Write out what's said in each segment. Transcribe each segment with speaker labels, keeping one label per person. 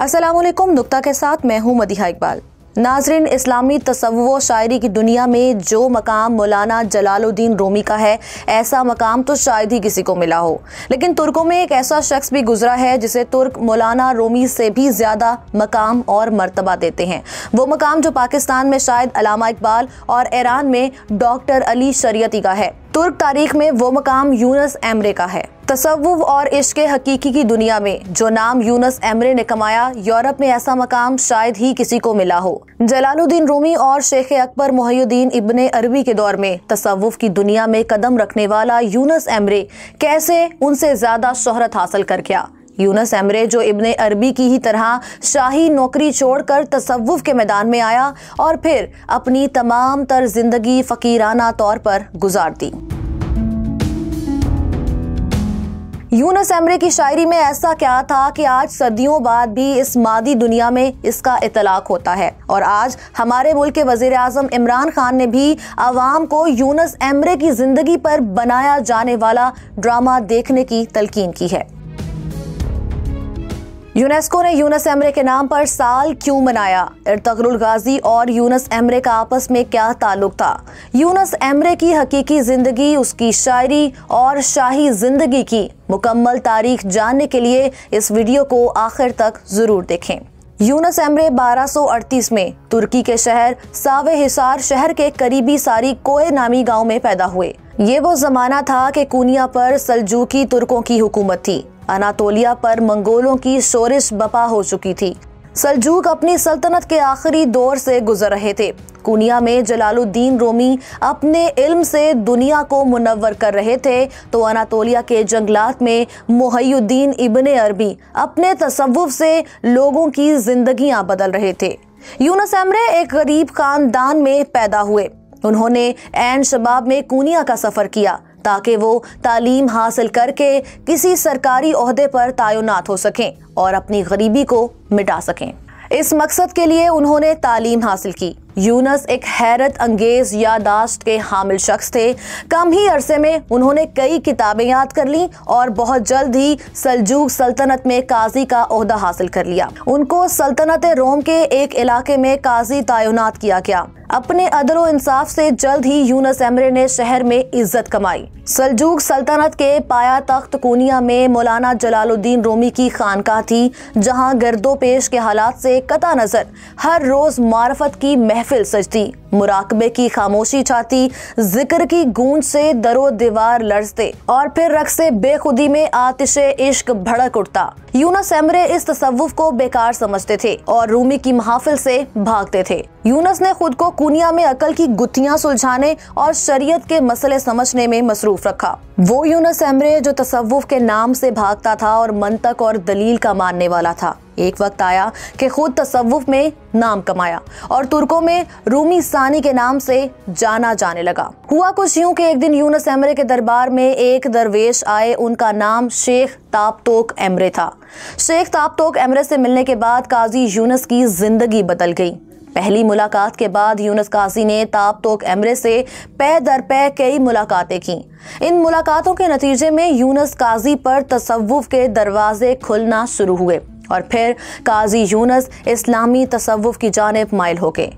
Speaker 1: असलम नुक्ता के साथ मैं हूं मदिहा इकबाल नाजरीन इस्लामी तसव शायरी की दुनिया में जो मकाम मौलाना जलालुद्दीन रोमी का है ऐसा मकाम तो शायद ही किसी को मिला हो लेकिन तुर्कों में एक ऐसा शख्स भी गुजरा है जिसे तुर्क मौलाना रोमी से भी ज़्यादा मकाम और मर्तबा देते हैं वो मकाम जो पाकिस्तान में शायद अलामा इकबाल और ईरान में डॉक्टर अली शरीयती का है तुर्क तारीख में वो मकाम यूनस एमरे का है तसव्वुफ और इश्क हकीकी की दुनिया में जो नाम यूनस एमरे ने कमाया यूरोप में ऐसा मकाम शायद ही किसी को मिला हो जलालुद्दीन रूमी और शेख अकबर मोहुद्दीन इबन अरबी के दौर में तसवुफ की दुनिया में कदम रखने वाला यूनस एमरे कैसे उनसे ज्यादा शोहरत हासिल कर गया यूनस एमरे जो इबन अरबी की ही तरह शाही नौकरी छोड़कर तसव्वुफ के मैदान में आया और फिर अपनी तमाम तर जिंदगी फ़कीराना तौर पर गुजार दी यूनस एमरे की शायरी में ऐसा क्या था कि आज सदियों बाद भी इस मादी दुनिया में इसका इतलाक होता है और आज हमारे मुल्क के वजीर अजम इमरान खान ने भी आवाम को यूनस एमरे की जिंदगी पर बनाया जाने वाला ड्रामा देखने की तलकीन की है यूनेस्को ने यूनस एमरे के नाम पर साल क्यों मनाया इरतगरुल गाजी और यूनस एमरे का आपस में क्या ताल्लुक था यूनस एमरे की हकीकी जिंदगी उसकी शायरी और शाही जिंदगी की मुकम्मल तारीख जानने के लिए इस वीडियो को आखिर तक जरूर देखें यूनस एमरे 1238 में तुर्की के शहर सावे हिसार शहर के करीबी सारी कोए नामी गांव में पैदा हुए ये वो जमाना था कि कूनिया पर सलजूकी तुर्कों की हुकूमत थी अनातोलिया पर मंगोलों की शोरिश बपा हो चुकी थी सलजूक अपनी सल्तनत के आखिरी दौर से गुजर रहे थे कुनिया में जलालुद्दीन रोमी अपने इल्म से दुनिया को मुनवर कर रहे थे तो अनातोलिया के जंगलात में मुहैद्दीन इबन अरबी अपने तसवुफ से लोगों की जिंदगियां बदल रहे थे यूनस एमरे एक गरीब खानदान में पैदा हुए उन्होंने एन शबाब में कुनिया का सफर किया ताकि वो तालीम हासिल करके किसी सरकारी अहदे पर तयनत हो सकें और अपनी गरीबी को मिटा सकें इस मकसद के लिए उन्होंने तालीम हासिल की यूनस एक हैरत अंगेज यादाश्त के हामिल शख्स थे कम ही अरसे में उन्होंने कई किताबें याद कर ली और बहुत जल्द ही सलजूग सल्तनत में काजी का अहदा हासिल कर लिया उनको सल्तनत रोम के एक इलाके में काजी तैनात किया गया अपने अदर इंसाफ से जल्द ही यूनस एमरे ने शहर में इज्जत कमाई सलजूग सल्तनत के पाया तख्त कोनिया में मौलाना जलालुद्दीन रोमी की खानका थी जहां गर्दो पेश के हालात से कता नजर हर रोज मार्फत की महफिल सजती मुराकबे की खामोशी छाती जिक्र की गूंज से दरो दीवार लड़ते और फिर रख से बेखुदी में आतिश इश्क भड़क उठता यूनस एमरे इस तसव्वुफ को बेकार समझते थे और रूमी की महाफिल से भागते थे यूनस ने खुद को कुनिया में अकल की गुत्थियाँ सुलझाने और शरीयत के मसले समझने में मसरूफ रखा वो यूनस एमरे जो तसव्वुफ के नाम से भागता था और मंतक और दलील का मानने वाला था एक वक्त आया कि खुद तसव्वुफ में नाम कमाया और तुर्कों में रूमी सानी के नाम से जाना जाने लगा हुआ कुछ यूं कि एक दिन यूनस एमरे के दरबार में एक दरवेश आए उनका नाम शेख तापतोक एमरे था शेख तापतोक एमरे से मिलने के बाद काजी यूनस की जिंदगी बदल गई पहली मुलाकात के बाद यूनस काजी ने ताप तोक एमरे से पै दर पै कई मुलाकातें की इन मुलाकातों के नतीजे में यूनस काजी पर तसव्वुफ के दरवाजे खुलना शुरू हुए और फिर काजी यूनस इस्लामी तसवुफ की जानब माइल हो गए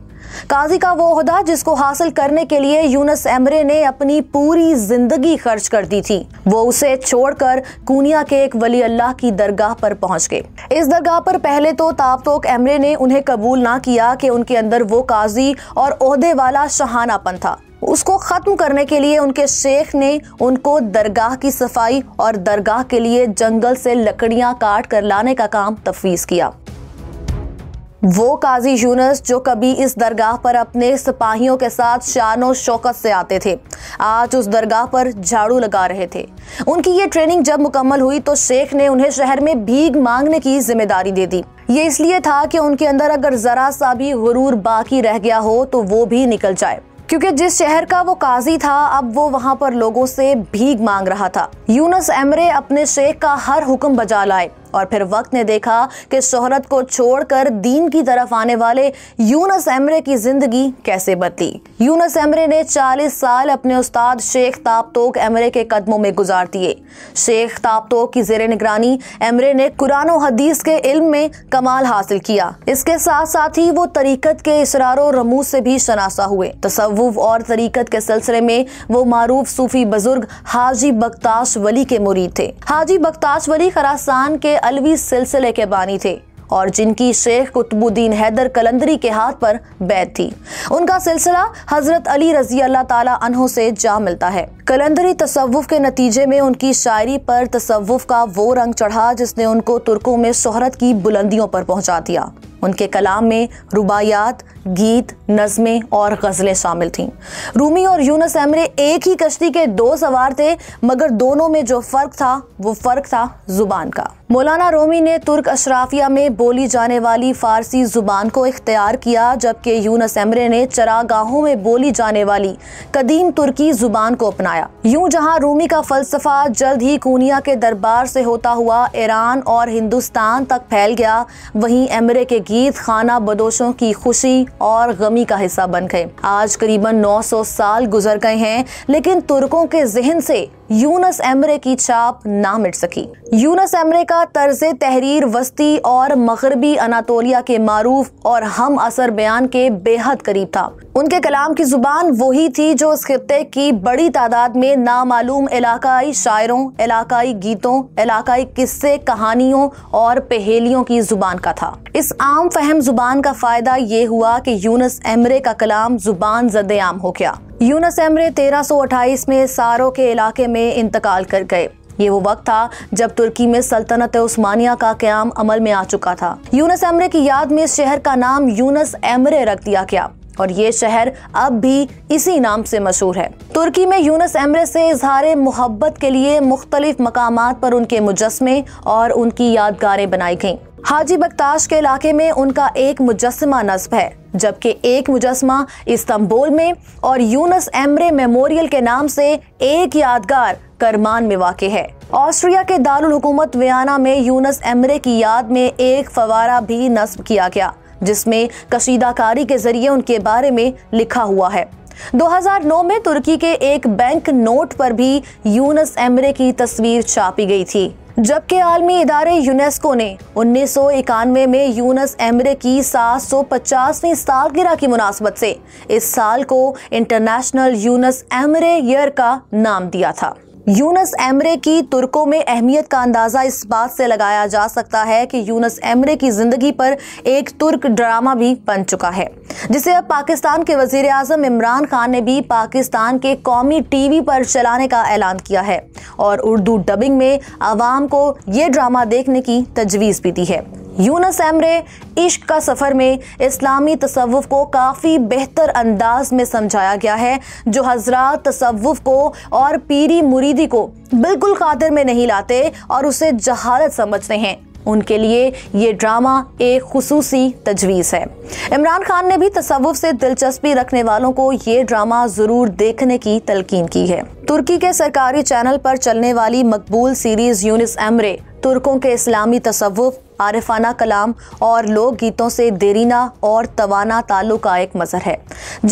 Speaker 1: काजी का वो अहदा जिसको हासिल करने के लिए यूनस एमरे ने अपनी पूरी जिंदगी खर्च कर दी थी वो उसे छोड़कर कूनिया के एक वली अल्लाह की दरगाह पर पहुंच गए इस दरगाह पर पहले तो ताबतोक एमरे ने उन्हें कबूल ना किया कि उनके अंदर वो काजी और अहदे वाला शहानापन था उसको ख़त्म करने के लिए उनके शेख ने उनको दरगाह की सफाई और दरगाह के लिए जंगल से लकड़ियां काट कर लाने का काम तफवीज़ किया वो काजी यूनस जो कभी इस दरगाह पर अपने सिपाहियों के साथ शान शौकत से आते थे आज उस दरगाह पर झाड़ू लगा रहे थे उनकी ये ट्रेनिंग जब मुकम्मल हुई तो शेख ने उन्हें शहर में भीग मांगने की जिम्मेदारी दे दी ये इसलिए था कि उनके अंदर अगर ज़रा सा भी गुरूर बाकी रह गया हो तो वो भी निकल जाए क्योंकि जिस शहर का वो काजी था अब वो वहाँ पर लोगों से भीख मांग रहा था यूनस एमरे अपने शेख का हर हुक्म बजा लाए और फिर वक्त ने देखा कि शोहरत को छोड़कर दीन की तरफ आने वाले यूनस एमरे की जिंदगी कैसे बदली यूनस एमरे ने 40 साल अपने उस्ताद शेख ताप्तोक एमरे के कदमों में गुजार दिए शेख तापतोक की जेर निगरानी एमरे ने कुरान हदीस के इल्म में कमाल हासिल किया इसके साथ साथ ही वो तरीकत के इसरारो रमूज से भी शनासा हुए तस्वुफ और तरीकत के सिलसिले में वो मारूफ सूफी बुजुर्ग हाजी बख्ताश वली के मुरीद थे हाजी बख्ताश वली खरासान के अलवी सिलसिले के बानी थे और जिनकी शेख कुतुबुद्दीन हैदर कलंदरी के हाथ पर बैत थी उनका सिलसिला हजरत अली रजी अल्लाह ताला अनहों से जा मिलता है कलंदरी तसव्वुफ के नतीजे में उनकी शायरी पर तसव्वुफ का वो रंग चढ़ा जिसने उनको तुर्कों में शोहरत की बुलंदियों पर पहुंचा दिया उनके कलाम में रुबायात गीत नज़में और गज़लें शामिल थीं रूमी और यूनस एमरे एक ही कश्ती के दो सवार थे मगर दोनों में जो फ़र्क था वो फ़र्क था ज़ुबान का मौलाना रोमी ने तुर्क अशराफिया में बोली जाने वाली फ़ारसी ज़ुबान को इख्तियार किया जबकि यूनस एमरे ने चरागाहों में बोली जाने वाली कदीम तुर्की ज़ुबान को अपनाया यूं जहां रूमी का फ़लसफ़ा जल्द ही कूनिया के दरबार से होता हुआ ईरान और हिंदुस्तान तक फैल गया वहीं एमरे के गीत खाना बदोशों की खुशी और गमी का हिस्सा बन गए आज करीबन 900 साल गुजर गए हैं लेकिन तुर्कों के जहन से यूनस एमरे की छाप ना मिट सकी यूनस एमरे का तर्ज तहरीर वस्ती और मगरबी अनातोलिया के मारूफ और हम असर बयान के बेहद करीब था उनके कलाम की जुबान वही थी जो इस खत्े की बड़ी तादाद में नामालूम इलाकाई शायरों इलाकाई गीतों इलाकाई किस्से कहानियों और पहेलियों की जुबान का था इस आम आम फहम जुबान का फ़ायदा ये हुआ कि यूनस एमरे का कलाम जुबान जद आम हो गया यूनस एमरे 1328 में सारो के इलाके में इंतकाल कर गए ये वो वक्त था जब तुर्की में सल्तनत उस्मानिया का क्याम अमल में आ चुका था यूनस एमरे की याद में इस शहर का नाम यूनस एमरे रख दिया गया और ये शहर अब भी इसी नाम से मशहूर है तुर्की में यूनस एमरे से इजहार मोहब्बत के लिए मुख्तलिफ मकाम पर उनके मुजस्मे और उनकी यादगारें बनाई गईं हाजी बख्ताश के इलाके में उनका एक मुजस्मा नस्ब है जबकि एक मुजस्मा इस्तांबुल में और यूनस एमरे मेमोरियल के नाम से एक यादगार करमान में वाक़ है ऑस्ट्रिया के दारुल हुकूमत वियाना में यूनस एमरे की याद में एक फवारा भी नस्ब किया गया जिसमें कशीदाकारी के जरिए उनके बारे में लिखा हुआ है 2009 में तुर्की के एक बैंक नोट पर भी यूनस एमरे की तस्वीर छापी गई थी जबकि आलमी इदारे यूनेस्को ने उन्नीस में यूनस एमरे की सात सौ पचासवीं सालगिरह की मुनासबत से इस साल को इंटरनेशनल यूनस एमरे ईयर का नाम दिया था यूनस एमरे की तुर्कों में अहमियत का अंदाज़ा इस बात से लगाया जा सकता है कि यूनस एमरे की ज़िंदगी पर एक तुर्क ड्रामा भी बन चुका है जिसे अब पाकिस्तान के वजीर अजम इमरान खान ने भी पाकिस्तान के कौमी टीवी पर चलाने का ऐलान किया है और उर्दू डबिंग में आवाम को ये ड्रामा देखने की तजवीज़ भी दी है यूनस एमरे इश्क का सफ़र में इस्लामी तसवुफ़ को काफ़ी बेहतर अंदाज में समझाया गया है जो हजरात तसवुफ़ को और पीरी मुरीदी को बिल्कुल कादर में नहीं लाते और उसे जहालत समझते हैं उनके लिए ये ड्रामा एक खसूसी तजवीज़ है इमरान खान ने भी तसवुफ से दिलचस्पी रखने वालों को ये ड्रामा ज़रूर देखने की तलकीन की है तुर्की के सरकारी चैनल पर चलने वाली मकबूल सीरीज़ यूनिस एमरे तुर्कों के इस्लामी तसवुफ आरिफाना कलाम और लोक गीतों से देरीना और तवाना तालु का एक मज़र है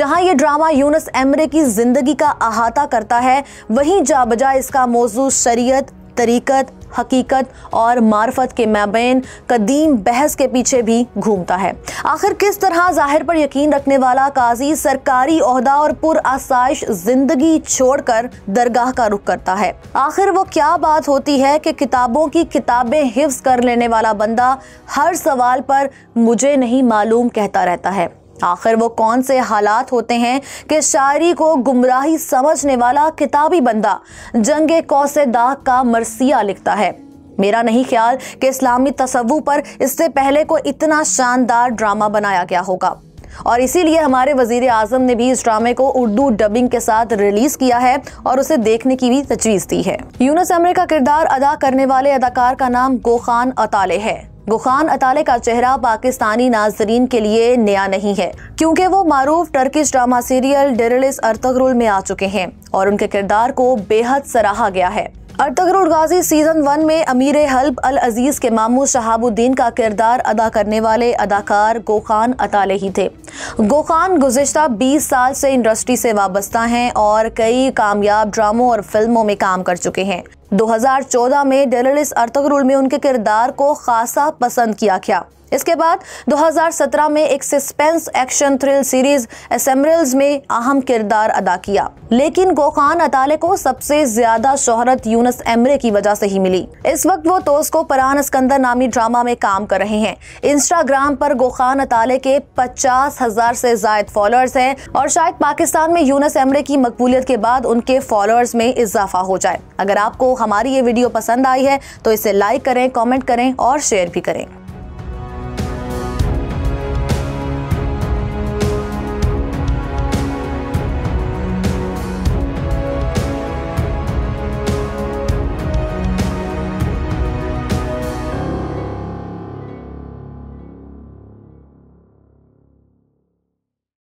Speaker 1: जहां ये ड्रामा यूनस एमरे की ज़िंदगी का अहाता करता है वहीं जा बजा इसका मौजू शरीयत तरीकत हकीकत और मार्फत के माबेन कदीम बहस के पीछे भी घूमता है आखिर किस तरह जाहिर पर यकीन रखने वाला काजी सरकारी अहदा और पुरासाइश जिंदगी छोड़कर दरगाह का रुख करता है आखिर वो क्या बात होती है कि किताबों की किताबें हिफ्स कर लेने वाला बंदा हर सवाल पर मुझे नहीं मालूम कहता रहता है आखिर वो कौन से हालात होते हैं कि शायरी को गुमराही समझने वाला किताबी बंदा जंग कौसे दाग का मरसिया लिखता है मेरा नहीं ख्याल कि इस्लामी तसवु पर इससे पहले को इतना शानदार ड्रामा बनाया गया होगा और इसीलिए हमारे वजीर आजम ने भी इस ड्रामे को उर्दू डबिंग के साथ रिलीज किया है और उसे देखने की भी तजवीज दी है यूनस अमरे का किरदार अदा करने वाले अदाकार का नाम गोखान अताले है गुखान अताले का चेहरा पाकिस्तानी नाजरीन के लिए नया नहीं है क्योंकि वो मारूफ Turkish drama serial Dirilis Ertugrul में आ चुके हैं और उनके किरदार को बेहद सराहा गया है अर्तगरुड गाजी सीजन वन में अमीर हल्ब अल अजीज के मामू शहाबुद्दीन का किरदार अदा करने वाले अदाकार गोखान अताले ही थे गोखान गुजशत 20 साल से इंडस्ट्री से वाबस्ता हैं और कई कामयाब ड्रामों और फिल्मों में काम कर चुके हैं 2014 में डेलिस अर्तगरुल में उनके किरदार को खासा पसंद किया गया इसके बाद 2017 में एक सस्पेंस एक्शन थ्रिल सीरीज एसेमरल्स में अहम किरदार अदा किया लेकिन गोखान अताले को सबसे ज्यादा शोहरत यूनस एमरे की वजह से ही मिली इस वक्त वो तोस्को परान अस्कंदर नामी ड्रामा में काम कर रहे हैं इंस्टाग्राम पर गोखान अताले के पचास हजार से जायद फॉलोअर्स हैं और शायद पाकिस्तान में यूनस एमरे की मकबूलियत के बाद उनके फॉलोअर्स में इजाफा हो जाए अगर आपको हमारी ये वीडियो पसंद आई है तो इसे लाइक करें कॉमेंट करें और शेयर भी करें